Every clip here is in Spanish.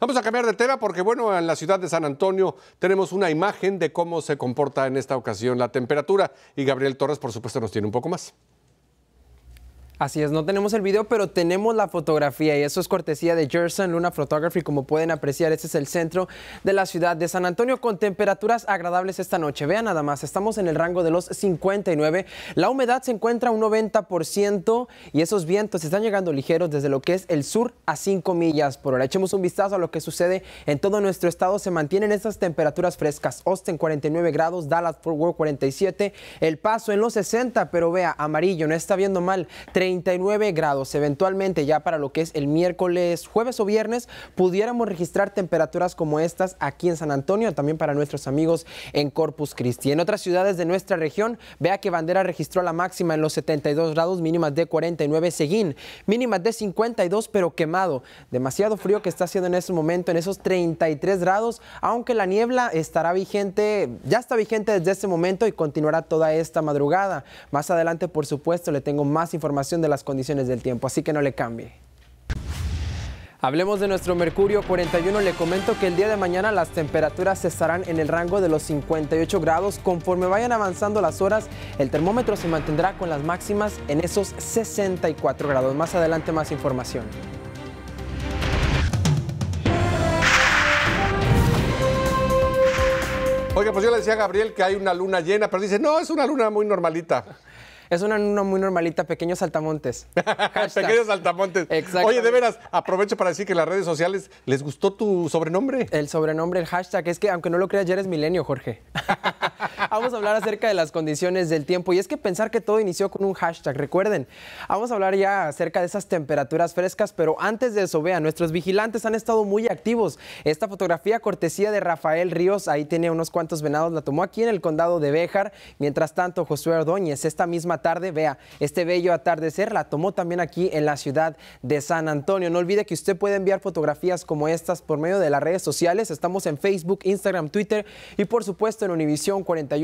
Vamos a cambiar de tema porque, bueno, en la ciudad de San Antonio tenemos una imagen de cómo se comporta en esta ocasión la temperatura y Gabriel Torres, por supuesto, nos tiene un poco más. Así es, no tenemos el video, pero tenemos la fotografía y eso es cortesía de Gerson Luna Photography. Como pueden apreciar, este es el centro de la ciudad de San Antonio con temperaturas agradables esta noche. Vean nada más, estamos en el rango de los 59. La humedad se encuentra un 90% y esos vientos están llegando ligeros desde lo que es el sur a 5 millas por hora. Echemos un vistazo a lo que sucede en todo nuestro estado. Se mantienen estas temperaturas frescas. Austin 49 grados, Dallas Fort 47, El Paso en los 60, pero vea, amarillo, no está viendo mal. 39 grados. Eventualmente ya para lo que es el miércoles, jueves o viernes, pudiéramos registrar temperaturas como estas aquí en San Antonio, también para nuestros amigos en Corpus Christi. En otras ciudades de nuestra región, vea que Bandera registró la máxima en los 72 grados, mínimas de 49, Seguín, mínimas de 52, pero quemado. Demasiado frío que está haciendo en este momento, en esos 33 grados, aunque la niebla estará vigente, ya está vigente desde este momento y continuará toda esta madrugada. Más adelante, por supuesto, le tengo más información de las condiciones del tiempo, así que no le cambie. Hablemos de nuestro Mercurio 41. Le comento que el día de mañana las temperaturas estarán en el rango de los 58 grados. Conforme vayan avanzando las horas, el termómetro se mantendrá con las máximas en esos 64 grados. Más adelante más información. Oiga, pues yo le decía a Gabriel que hay una luna llena, pero dice, no, es una luna muy normalita. Es una, muy normalita, pequeños saltamontes. pequeños saltamontes. Oye, de veras, aprovecho para decir que las redes sociales les gustó tu sobrenombre. El sobrenombre, el hashtag. Es que aunque no lo creas, ya eres milenio, Jorge. Vamos a hablar acerca de las condiciones del tiempo. Y es que pensar que todo inició con un hashtag, recuerden. Vamos a hablar ya acerca de esas temperaturas frescas, pero antes de eso, vean, nuestros vigilantes han estado muy activos. Esta fotografía cortesía de Rafael Ríos, ahí tiene unos cuantos venados, la tomó aquí en el condado de Béjar. Mientras tanto, Josué Ordóñez, esta misma tarde, vea, este bello atardecer la tomó también aquí en la ciudad de San Antonio. No olvide que usted puede enviar fotografías como estas por medio de las redes sociales. Estamos en Facebook, Instagram, Twitter y por supuesto en Univisión 41.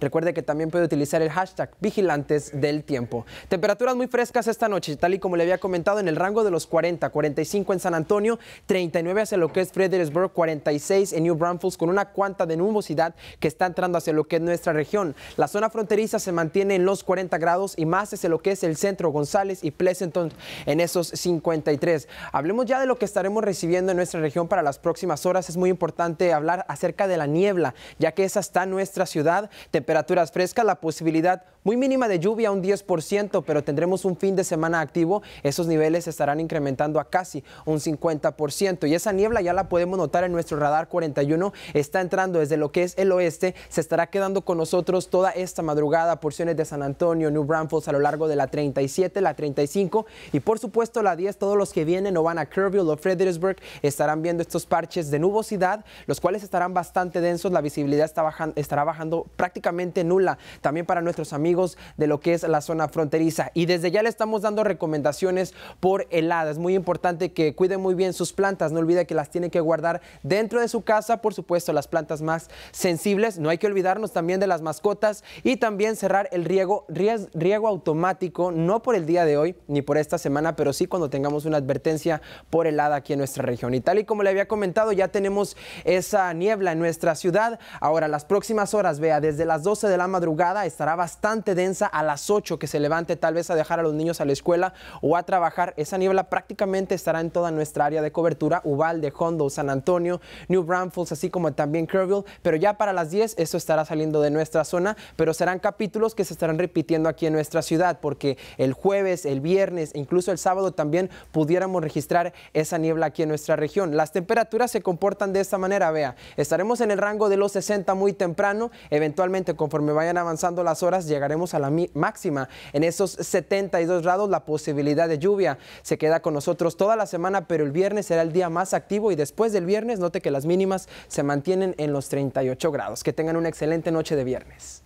Recuerde que también puede utilizar el hashtag Vigilantes del Tiempo. Temperaturas muy frescas esta noche, tal y como le había comentado, en el rango de los 40, 45 en San Antonio, 39 hacia lo que es Fredericksburg, 46 en New Braunfels, con una cuanta de nubosidad que está entrando hacia lo que es nuestra región. La zona fronteriza se mantiene en los 40 grados y más hacia lo que es el centro González y Pleasanton en esos 53. Hablemos ya de lo que estaremos recibiendo en nuestra región para las próximas horas. Es muy importante hablar acerca de la niebla, ya que esa está nuestra nuestra ciudad. Temperaturas frescas, la posibilidad muy mínima de lluvia, un 10%, pero tendremos un fin de semana activo. Esos niveles estarán incrementando a casi un 50%. Y esa niebla ya la podemos notar en nuestro radar 41. Está entrando desde lo que es el oeste. Se estará quedando con nosotros toda esta madrugada. Porciones de San Antonio, New Braunfels a lo largo de la 37, la 35 y por supuesto la 10. Todos los que vienen o van a Kerrville o Fredericksburg estarán viendo estos parches de nubosidad, los cuales estarán bastante densos. La visibilidad está bajando. Está trabajando prácticamente nula también para nuestros amigos de lo que es la zona fronteriza. Y desde ya le estamos dando recomendaciones por helada. Es muy importante que cuide muy bien sus plantas. No olvide que las tiene que guardar dentro de su casa. Por supuesto, las plantas más sensibles. No hay que olvidarnos también de las mascotas y también cerrar el riego, riego automático, no por el día de hoy ni por esta semana, pero sí cuando tengamos una advertencia por helada aquí en nuestra región. Y tal y como le había comentado, ya tenemos esa niebla en nuestra ciudad. Ahora, las próximas horas, vea, desde las 12 de la madrugada estará bastante densa a las 8 que se levante tal vez a dejar a los niños a la escuela o a trabajar. Esa niebla prácticamente estará en toda nuestra área de cobertura, Uvalde, Hondo, San Antonio, New Braunfels, así como también Kerrville, pero ya para las 10 eso estará saliendo de nuestra zona, pero serán capítulos que se estarán repitiendo aquí en nuestra ciudad porque el jueves, el viernes e incluso el sábado también pudiéramos registrar esa niebla aquí en nuestra región. Las temperaturas se comportan de esta manera, vea, estaremos en el rango de los 60 muy temprano, Eventualmente, conforme vayan avanzando las horas, llegaremos a la máxima en esos 72 grados. La posibilidad de lluvia se queda con nosotros toda la semana, pero el viernes será el día más activo y después del viernes note que las mínimas se mantienen en los 38 grados. Que tengan una excelente noche de viernes.